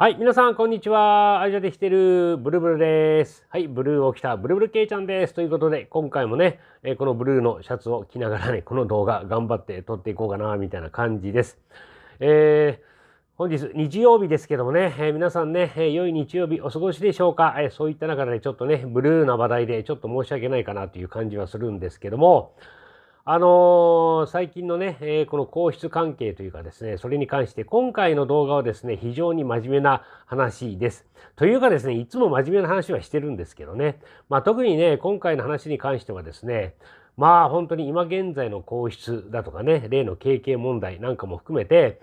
はい、皆さん、こんにちは。アジャで来てるブルブルです。はい、ブルーを着たブルブルけいちゃんです。ということで、今回もね、えこのブルーのシャツを着ながらね、この動画頑張って撮っていこうかな、みたいな感じです。えー、本日日曜日ですけどもね、えー、皆さんね、え良い日曜日お過ごしでしょうか、えー、そういった中でちょっとね、ブルーな話題でちょっと申し訳ないかなという感じはするんですけども、あのー、最近のね、えー、この皇室関係というかですね、それに関して今回の動画はですね、非常に真面目な話です。というかですね、いつも真面目な話はしてるんですけどね、まあ、特にね、今回の話に関してはですね、まあ本当に今現在の皇室だとかね、例の経験問題なんかも含めて、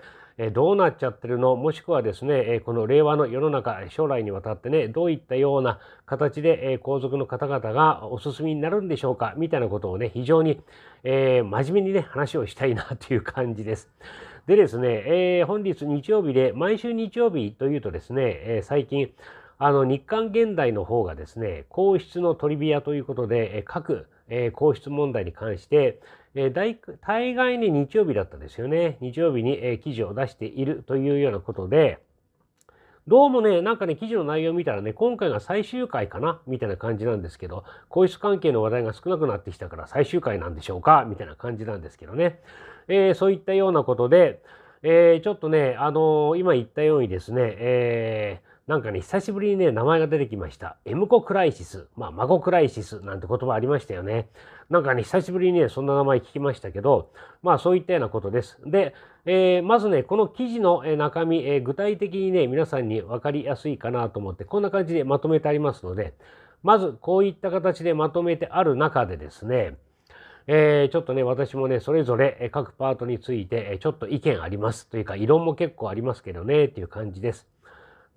どうなっちゃってるのもしくはですねこの令和の世の中将来にわたってねどういったような形で皇族の方々がお進みになるんでしょうかみたいなことをね非常に、えー、真面目にね話をしたいなという感じです。でですね、えー、本日日曜日で毎週日曜日というとですね、えー、最近あの日刊現代の方がですね皇室のトリビアということで各、え皇室問題に関してえ大概に日曜日だったですよね。日曜日に、え記事を出しているというようなことで、どうもね、なんかね、記事の内容見たらね、今回が最終回かなみたいな感じなんですけど、皇室関係の話題が少なくなってきたから最終回なんでしょうかみたいな感じなんですけどね。えー、そういったようなことで、えー、ちょっとね、あのー、今言ったようにですね、えなんかね、久しぶりにね、名前が出てきました。エムコクライシス。まあ、マクライシスなんて言葉ありましたよね。なんかね、久しぶりにね、そんな名前聞きましたけど、まあ、そういったようなことです。で、えー、まずね、この記事の中身、えー、具体的にね、皆さんに分かりやすいかなと思って、こんな感じでまとめてありますので、まず、こういった形でまとめてある中でですね、えー、ちょっとね、私もね、それぞれ各パートについて、ちょっと意見ありますというか、異論も結構ありますけどね、っていう感じです。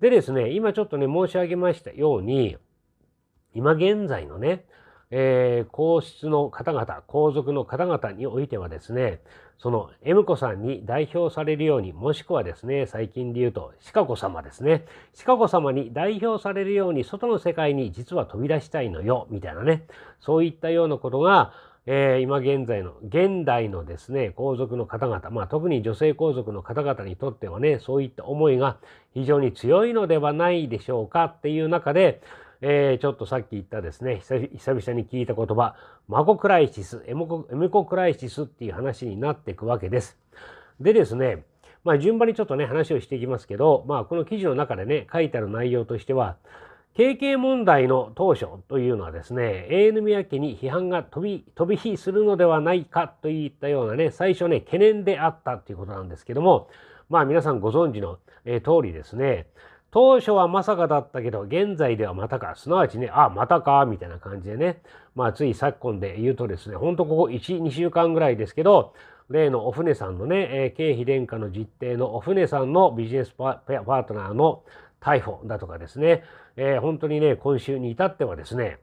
でですね、今ちょっとね、申し上げましたように、今現在のね、えー、皇室の方々、皇族の方々においてはですね、その M 子さんに代表されるように、もしくはですね、最近で言うと、シカ子様ですね。シカ子様に代表されるように、外の世界に実は飛び出したいのよ、みたいなね、そういったようなことが、えー、今現在の現代のですね皇族の方々、まあ、特に女性皇族の方々にとってはねそういった思いが非常に強いのではないでしょうかっていう中で、えー、ちょっとさっき言ったですね久々に聞いた言葉マコクライシスエモエコクライシスっていう話になっていくわけです。でですねまあ順番にちょっとね話をしていきますけど、まあ、この記事の中でね書いてある内容としては KK 問題の当初というのはですね、AN 宮家に批判が飛び、飛び火するのではないかといったようなね、最初ね、懸念であったということなんですけども、まあ皆さんご存知の、通りですね、当初はまさかだったけど、現在ではまたか、すなわちね、あ、またか、みたいな感じでね、まあつい昨今で言うとですね、ほんとここ1、2週間ぐらいですけど、例のお船さんのね、経費殿下の実定のお船さんのビジネスパートナーの逮捕だとかですね、えー、本当にね、今週に至ってはですね、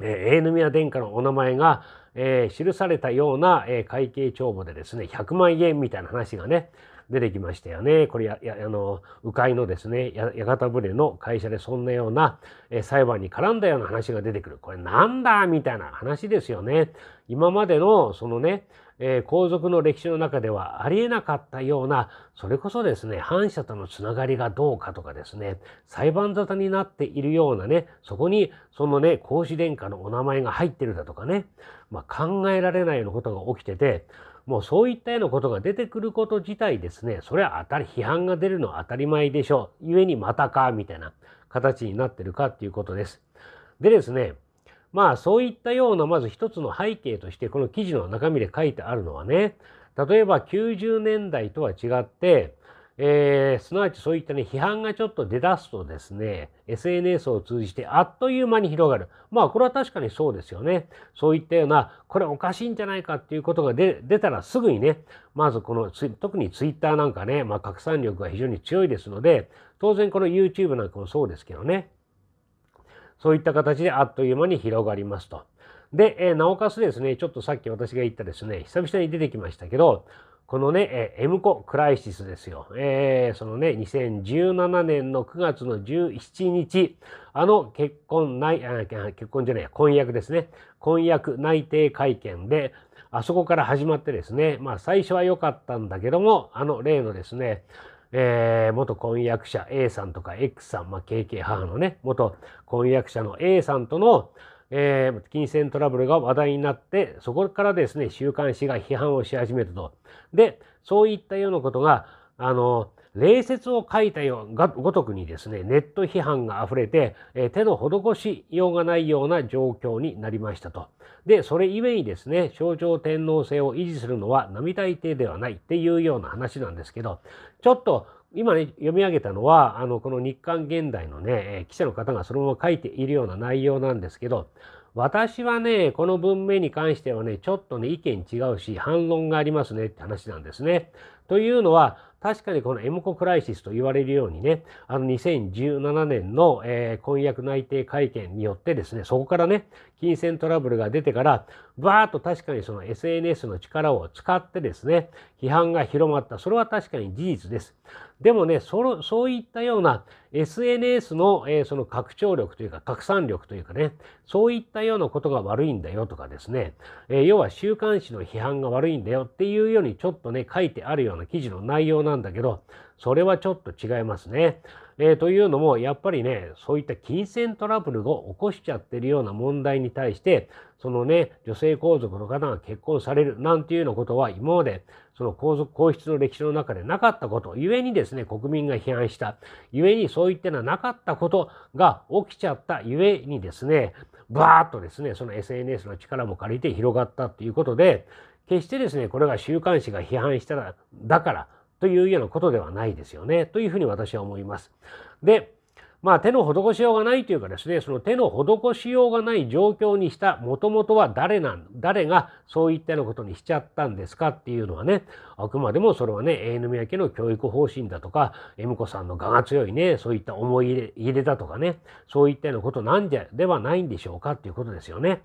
えー、永宮殿下のお名前が、えー、記されたような、えー、会計帳簿でですね、100万円みたいな話がね、出てきましたよね。これや、やあの、鵜飼のですね、屋形船の会社でそんなような、え裁判に絡んだような話が出てくる。これなんだみたいな話ですよね。今までの、そのね、えー、皇族の歴史の中ではありえなかったようなそれこそですね反社とのつながりがどうかとかですね裁判沙汰になっているようなねそこにそのね孔子殿下のお名前が入ってるだとかね、まあ、考えられないようなことが起きててもうそういったようなことが出てくること自体ですねそれは当たり批判が出るのは当たり前でしょうゆえにまたかみたいな形になってるかっていうことです。でですねまあそういったようなまず一つの背景としてこの記事の中身で書いてあるのはね例えば90年代とは違って、えー、すなわちそういったね批判がちょっと出だすとですね SNS を通じてあっという間に広がるまあこれは確かにそうですよねそういったようなこれおかしいんじゃないかっていうことが出たらすぐにねまずこの特に Twitter なんかね、まあ、拡散力が非常に強いですので当然この YouTube なんかもそうですけどねそういった形であっという間に広がりますと。で、えなおかつですね、ちょっとさっき私が言ったですね、久々に出てきましたけど、このね、えー、M コクライシスですよ。えー、そのね、2017年の9月の17日、あの結婚内、結婚じゃない、婚約ですね。婚約内定会見で、あそこから始まってですね、まあ最初は良かったんだけども、あの例のですね、えー、元婚約者 A さんとか X さん、まあ、KK 母のね、元婚約者の A さんとの、えー、金銭トラブルが話題になって、そこからですね、週刊誌が批判をし始めると。で、そういったようなことが、あの、礼節を書いたよごとくにですねネット批判があふれて、え手の施しようがないような状況になりましたと。でそれゆえにですね象徴天皇制を維持するのは並大抵ではないっていうような話なんですけどちょっと今ね読み上げたのはあのこの日刊現代のね記者の方がそのまま書いているような内容なんですけど私はねこの文明に関してはねちょっとね意見違うし反論がありますねって話なんですね。というのは確かにこのエムコクライシスと言われるようにね、あの2017年の、えー、婚約内定会見によってですね、そこからね、金銭トラブルが出てから、バーッと確かにその SNS の力を使ってですね、批判が広まった。それは確かに事実です。でもね、そのそういったような SNS の,、えー、その拡張力というか拡散力というかね、そういったようなことが悪いんだよとかですね、えー、要は週刊誌の批判が悪いんだよっていうようにちょっとね、書いてあるような記事の内容なんだけど、それはちょっと違いますね。えー、というのもやっぱりねそういった金銭トラブルを起こしちゃってるような問題に対してそのね女性皇族の方が結婚されるなんていうようなことは今までその皇族皇室の歴史の中でなかったことゆえにですね国民が批判したゆえにそういったのはなかったことが起きちゃったゆえにですねバーッとですねその SNS の力も借りて広がったということで決してですねこれが週刊誌が批判したらだからというようなことではないですよねというふうに私は思います。でまあ手の施しようがないというかですねその手の施しようがない状況にしたもともとは誰なん誰がそういったようなことにしちゃったんですかっていうのはねあくまでもそれはね永宮家の教育方針だとか恵美子さんの我が強いねそういった思い入れだとかねそういったようなことなんじゃではないんでしょうかっていうことですよね。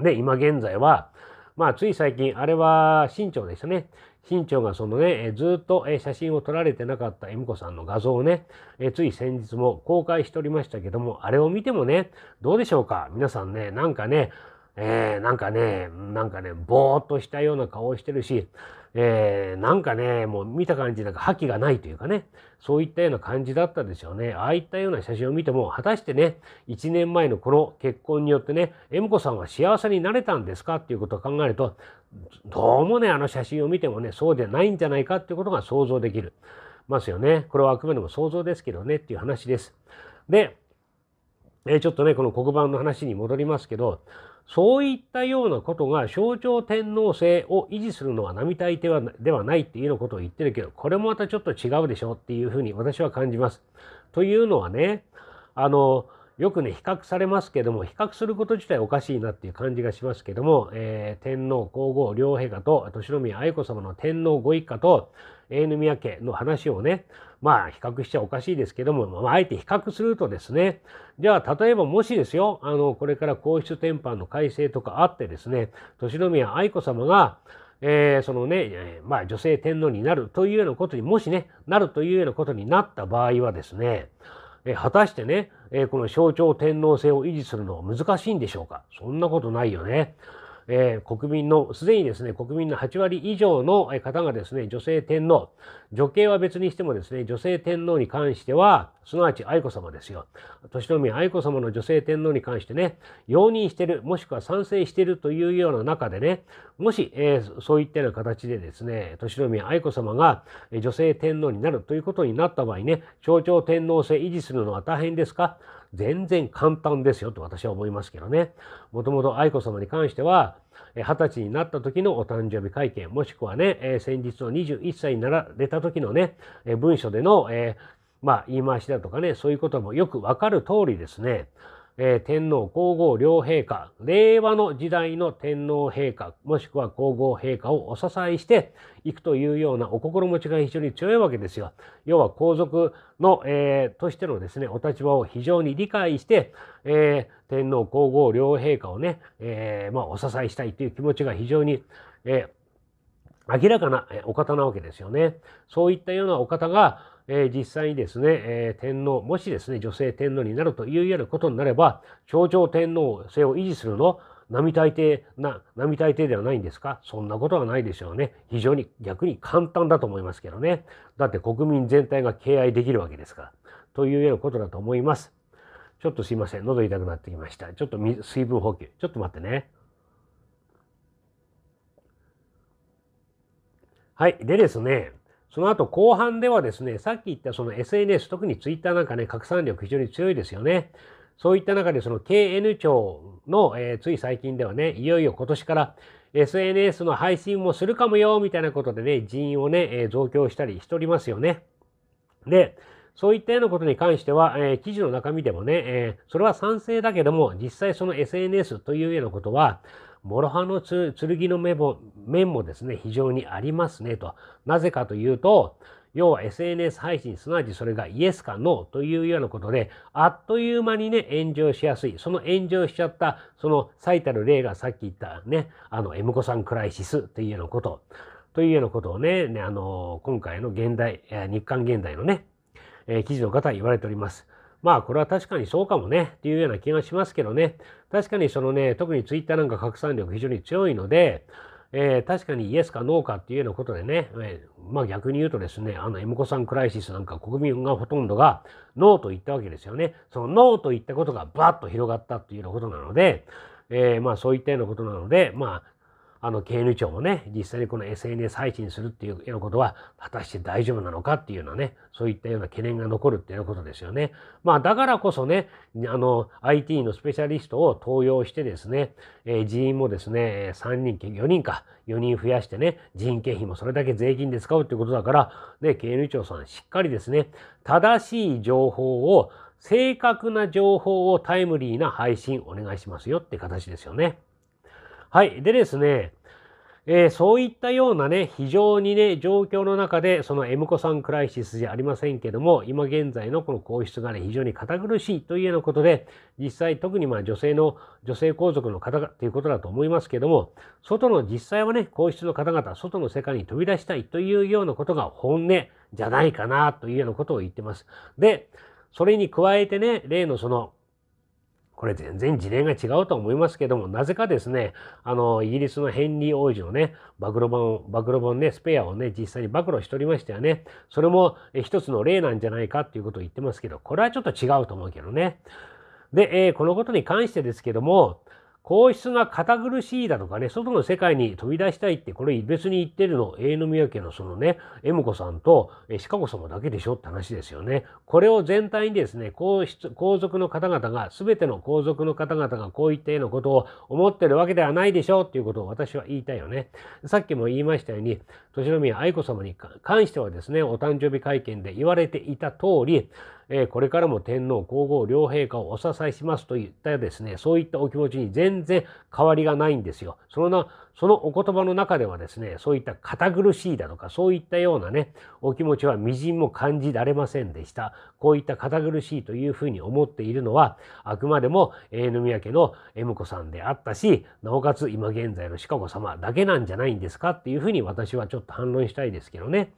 で今現在はまあつい最近あれは新潮でしたね新長がそのね、えずっと、え写真を撮られてなかった恵美子さんの画像をね、えつい先日も公開しておりましたけども、あれを見てもね、どうでしょうか皆さんね、なんかね、えー、なんかね、なんかね、ぼーっとしたような顔をしてるし、えー、なんかねもう見た感じなんか覇気がないというかねそういったような感じだったでしょうねああいったような写真を見ても果たしてね1年前のこの結婚によってね恵子さんは幸せになれたんですかっていうことを考えるとどうもねあの写真を見てもねそうでないんじゃないかっていうことが想像できるますよねこれはあくまでも想像ですけどねっていう話です。でえちょっとねこの黒板の話に戻りますけどそういったようなことが象徴天皇制を維持するのは並大抵はではないっていうようなことを言ってるけど、これもまたちょっと違うでしょっていうふうに私は感じます。というのはね、あの、よくね、比較されますけども、比較すること自体おかしいなっていう感じがしますけども、えー、天皇皇后両陛下と、敏宮愛子様の天皇ご一家と、永宮家の話をね、まあ比較しちゃおかしいですけども、まあ、あえて比較するとですねじゃあ例えばもしですよあのこれから皇室典範の改正とかあってですね年宮愛子さまがえー、そのね、まあ、女性天皇になるというようなことにもしねなるというようなことになった場合はですね、え果たしてね、えこの象徴天皇制を維持するのは難しいんでしょうかそんなことないよね。えー、国民の、すでにですね、国民の8割以上の方がですね、女性天皇、女系は別にしてもですね、女性天皇に関しては、すなわち愛子様ですよ。年宮愛子様の女性天皇に関してね、容認してる、もしくは賛成してるというような中でね、もし、えー、そういったような形でですね、年宮愛子様が女性天皇になるということになった場合ね、象徴天皇制維持するのは大変ですか全然簡単ですよと私は思いますけどね。もともと愛子様に関しては、二十歳になった時のお誕生日会見、もしくはね、先日の21歳になられた時のね、文書での、まあ、言い回しだとかね、そういうこともよくわかる通りですね。えー、天皇皇后両陛下、令和の時代の天皇陛下、もしくは皇后陛下をお支えしていくというようなお心持ちが非常に強いわけですよ。要は皇族の、えー、としてのですね、お立場を非常に理解して、えー、天皇皇后両陛下をね、えまあ、お支えしたいという気持ちが非常に、え明らかなお方なわけですよね。そういったようなお方が、え実際にですね、え天皇、もしですね、女性天皇になるというようなことになれば、象徴天皇制を維持するの並大抵な、並大抵ではないんですかそんなことはないでしょうね。非常に逆に簡単だと思いますけどね。だって国民全体が敬愛できるわけですから。というようなことだと思います。ちょっとすいません。喉痛くなってきました。ちょっと水分補給。ちょっと待ってね。はい。でですね。その後後半ではですね、さっき言ったその SNS、特に Twitter なんかね、拡散力非常に強いですよね。そういった中でその KN 庁の、えー、つい最近ではね、いよいよ今年から SNS の配信もするかもよ、みたいなことでね、人員をね、えー、増強したりしておりますよね。で、そういったようなことに関しては、えー、記事の中身でもね、えー、それは賛成だけども、実際その SNS というようなことは、諸刃の剣の面もですね、非常にありますねと。なぜかというと、要は SNS 配信、すなわちそれがイエスかノーというようなことで、あっという間にね、炎上しやすい。その炎上しちゃった、その最たる例がさっき言ったね、あの、エムコさんクライシスというようなこと。というようなことをね、ねあの、今回の現代、日韓現代のね、えー、記事の方は言われております。まあこれは確かにそうかもねっていうような気がしますけどね確かにそのね特にツイッターなんか拡散力非常に強いので、えー、確かにイエスかノーかっていうようなことでね、えー、まあ逆に言うとですねあの M 子さんクライシスなんか国民がほとんどがノーと言ったわけですよねそのノーと言ったことがバッと広がったっていうようなことなのでえー、まあそういったようなことなので、まああの経営長もね実際にこの SNS 配信するっていうようなことは果たして大丈夫なのかっていうようなねそういったような懸念が残るっていうことですよね。まあだからこそねあの IT のスペシャリストを登用してですね、えー、人員もですね3人4人か4人増やしてね人件費もそれだけ税金で使うっていうことだから、ね、経営長さんしっかりですね正しい情報を正確な情報をタイムリーな配信お願いしますよって形ですよね。はい。でですね、えー、そういったようなね、非常にね、状況の中で、その M 子さんクライシスじゃありませんけども、今現在のこの皇室がね、非常に堅苦しいというようなことで、実際特にまあ女性の、女性皇族の方がということだと思いますけども、外の実際はね、皇室の方々、外の世界に飛び出したいというようなことが本音じゃないかなというようなことを言ってます。で、それに加えてね、例のその、これ全然事例が違うと思いますけども、なぜかですね、あの、イギリスのヘンリー王子のね、暴露本、暴露本ね、スペアをね、実際に暴露しておりましたよね。それも一つの例なんじゃないかっていうことを言ってますけど、これはちょっと違うと思うけどね。で、えー、このことに関してですけども、皇室が堅苦しいだとかね、外の世界に飛び出したいって、これ別に言ってるの、永宮家のそのね、恵子さんとシカ子様だけでしょって話ですよね。これを全体にですね、皇室、皇族の方々が、全ての皇族の方々がこういったようなことを思ってるわけではないでしょうっていうことを私は言いたいよね。さっきも言いましたように、年宮愛子様に関してはですね、お誕生日会見で言われていた通り、えこれからも天皇皇后両陛下をお支えしますといったですねそういったお気持ちに全然変わりがないんですよ。そのなそのお言葉の中ではですねそういった堅苦しいだとかそういったようなねお気持ちはみじんも感じられませんでしたこういった堅苦しいというふうに思っているのはあくまでもえー、宮家の恵子さんであったしなおかつ今現在のシカ子様だけなんじゃないんですかっていうふうに私はちょっと反論したいですけどね。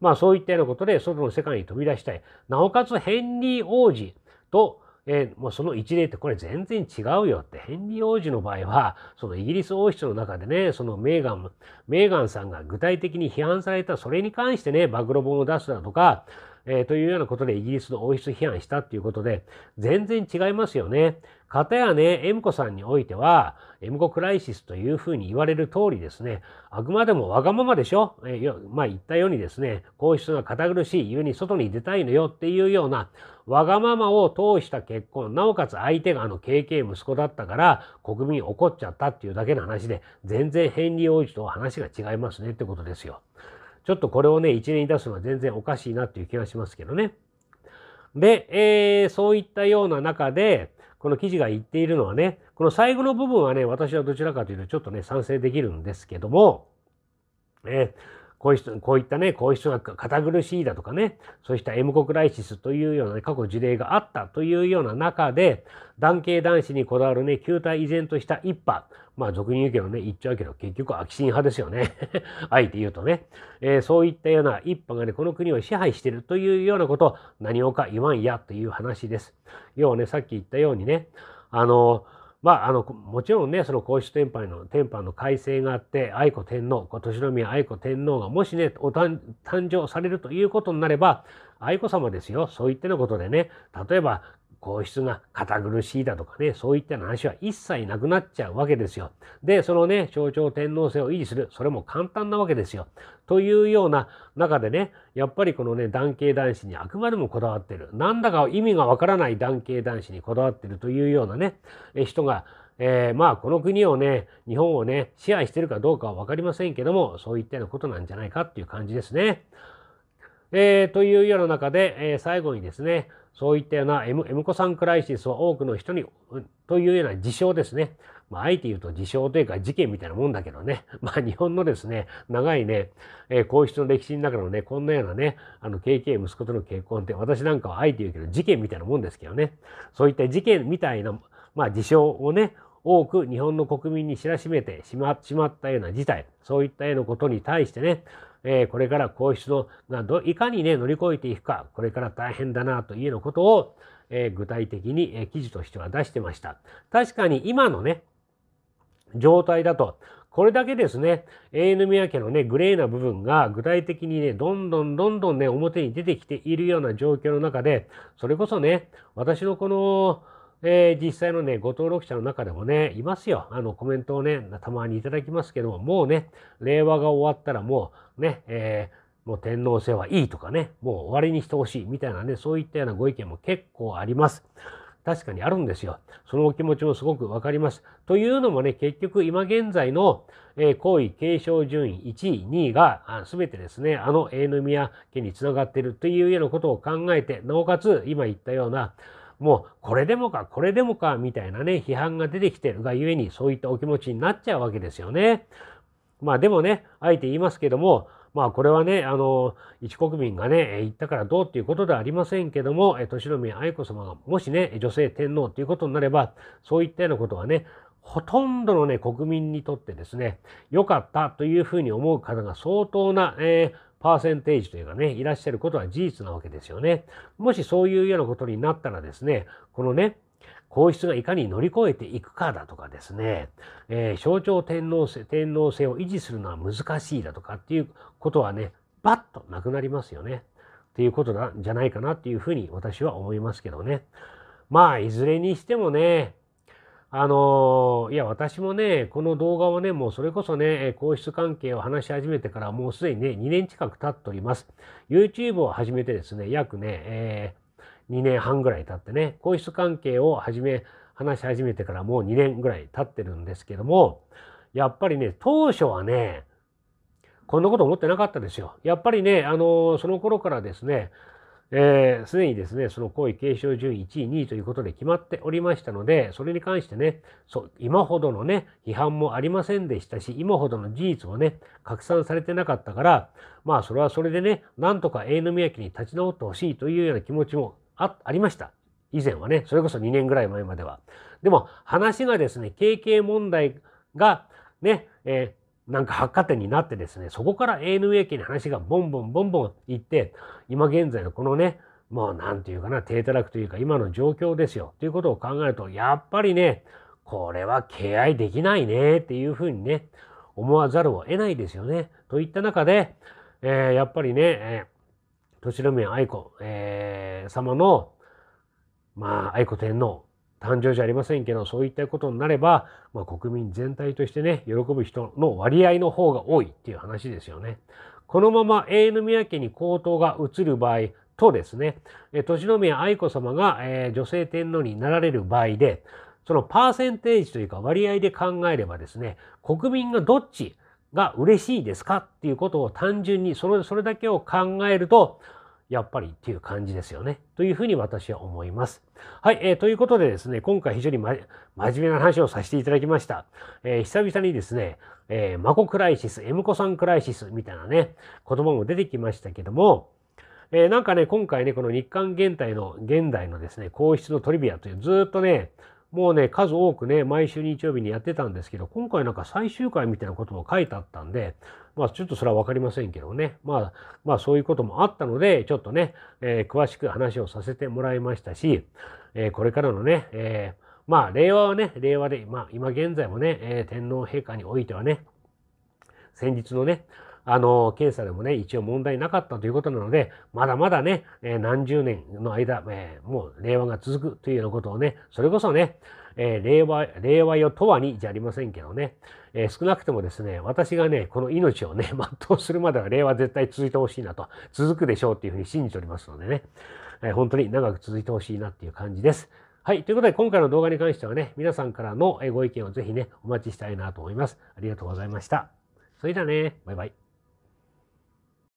まあそういったようなことで外の世界に飛び出したい。なおかつヘンリー王子と、えー、もうその一例ってこれ全然違うよって、ヘンリー王子の場合は、そのイギリス王室の中でね、そのメーガン、メーガンさんが具体的に批判された、それに関してね、暴露本を出すだとか、えー、というようなことでイギリスの王室批判したっていうことで、全然違いますよね。かたやね、エムコさんにおいては、エムコクライシスというふうに言われる通りですね、あくまでもわがままでしょ、えー、まあ言ったようにですね、皇室が堅苦しいゆえに外に出たいのよっていうような、わがままを通した結婚、なおかつ相手があの KK 息子だったから国民怒っちゃったっていうだけの話で、全然ヘンリー王子と話が違いますねってことですよ。ちょっとこれをね、1年に出すのは全然おかしいなっていう気がしますけどね。で、えー、そういったような中で、この記事が言っているのはね、この最後の部分はね、私はどちらかというとちょっとね、賛成できるんですけども、えーこういこういったね、こういが堅苦しいだとかね、そうした M 国ライシスというような、ね、過去事例があったというような中で、男系男子にこだわるね、球体依然とした一派。まあ俗に言うけどね、言っちゃうけど、結局悪神派ですよね。あえて言うとね、えー、そういったような一派がね、この国を支配してるというようなことを何をか言わんやという話です。要はね、さっき言ったようにね、あのまあ、あのもちろんねその皇室天杯の天杯の改正があって愛子天皇今年宮愛子天皇がもしねお誕生されるということになれば愛子さまですよそういったようなことでね例えば皇室が堅苦しいだとかね、そういったような話は一切なくなっちゃうわけですよ。で、そのね、象徴天皇制を維持する、それも簡単なわけですよ。というような中でね、やっぱりこのね、男系男子にあくまでもこだわってる。なんだか意味がわからない男系男子にこだわってるというようなね、え人が、えー、まあこの国をね、日本をね、支配してるかどうかは分かりませんけども、そういったようなことなんじゃないかっていう感じですね。えー、というような中で、えー、最後にですね、そういったような M, M 子さんクライシスは多くの人に、というような事象ですね。まあ、あえて言うと事象というか事件みたいなもんだけどね。まあ、日本のですね、長いね、えー、皇室の歴史の中のね、こんなようなね、あの、KK 息子との結婚って、私なんかはあえて言うけど、事件みたいなもんですけどね。そういった事件みたいな、まあ、事象をね、多く日本の国民に知らしめてしましまったような事態、そういったようなことに対してね、えー、これから皇室のがどいかにね乗り越えていくかこれから大変だなというようなことを、えー、具体的に、え記事としては出してました。確かに今のね状態だとこれだけですね、永遠宮家のね、グレーな部分が具体的にね、どんどんどんどんね、表に出てきているような状況の中で、それこそね、私のこの、えー、実際のね、ご登録者の中でもね、いますよ。あの、コメントをね、たまにいただきますけども、もうね、令和が終わったらもうね、えー、もう天皇制はいいとかね、もう終わりにしてほしいみたいなね、そういったようなご意見も結構あります。確かにあるんですよ。そのお気持ちもすごくわかります。というのもね、結局今現在の、皇位継承順位1位、2位が全てですね、あの永宮家につながっているというようなことを考えて、なおかつ今言ったような、もうこれでもかこれでもかみたいなね批判が出てきてるがゆえにそういったお気持ちになっちゃうわけですよね。まあでもねあえて言いますけどもまあこれはねあの一国民がね言ったからどうっていうことではありませんけども敏宮愛子様がもしね女性天皇ということになればそういったようなことはねほとんどのね国民にとってですね良かったというふうに思う方が相当な、えーパーセンテージというかね、いらっしゃることは事実なわけですよね。もしそういうようなことになったらですね、このね、皇室がいかに乗り越えていくかだとかですね、えー、象徴天皇制天皇制を維持するのは難しいだとかっていうことはねバッとなくなりますよねっていうことなんじゃないかなっていうふうに私は思いますけどねまあいずれにしてもねあのいや、私もね、この動画をね、もうそれこそね、皇室関係を話し始めてからもうすでにね、2年近く経っております。YouTube を始めてですね、約ね、えー、2年半ぐらい経ってね、皇室関係を始め、話し始めてからもう2年ぐらい経ってるんですけども、やっぱりね、当初はね、こんなこと思ってなかったですよ。やっぱりね、あのその頃からですね、えー、すでにですね、その皇位継承順位1位、2位ということで決まっておりましたので、それに関してね、そう今ほどのね、批判もありませんでしたし、今ほどの事実もね、拡散されてなかったから、まあそれはそれでね、なんとか永宮家に立ち直ってほしいというような気持ちもあありました。以前はね、それこそ2年ぐらい前までは。でも話がですね、経験問題がね、えーなんか発火点になってですね、そこから ANA 駅に話がボンボンボンボン行って、今現在のこのね、もう何て言うかな、低たらくというか今の状況ですよ。ということを考えると、やっぱりね、これは敬愛できないねっていうふうにね、思わざるを得ないですよね。といった中で、えー、やっぱりね、えー、年宮愛子、えー、様の、まあ、愛子天皇、誕生じゃありませんけど、そういったことになれば、まあ、国民全体としてね、喜ぶ人の割合の方が多いっていう話ですよね。このまま永宮家に皇統が移る場合とですね、ノ宮愛子様が、えー、女性天皇になられる場合で、そのパーセンテージというか割合で考えればですね、国民がどっちが嬉しいですかっていうことを単純にそれそれだけを考えると、やっぱりっていう感じですよね。というふうに私は思います。はい、えー、ということでですね、今回非常に、ま、真面目な話をさせていただきました。えー、久々にですね、えー、マコクライシス、エムコさんクライシスみたいなね、言葉も出てきましたけども、えー、なんかね、今回ね、この日韓現代の、現代のですね、皇室のトリビアというずっとね、もうね、数多くね、毎週日曜日にやってたんですけど、今回なんか最終回みたいなことも書いてあったんで、まあちょっとそれは分かりませんけどね、まあ、まあそういうこともあったので、ちょっとね、えー、詳しく話をさせてもらいましたし、えー、これからのね、えー、まあ令和はね、令和で、まあ今現在もね、え天皇陛下においてはね、先日のね、あの、検査でもね、一応問題なかったということなので、まだまだね、え何十年の間、えもう令和が続くというようなことをね、それこそね、え令和、令和よとはにじゃありませんけどね、え少なくともですね、私がね、この命をね、全うするまでは令和絶対続いてほしいなと、続くでしょうっていうふうに信じておりますのでね、え本当に長く続いてほしいなっていう感じです。はい。ということで、今回の動画に関してはね、皆さんからのご意見をぜひね、お待ちしたいなと思います。ありがとうございました。それではね、バイバイ。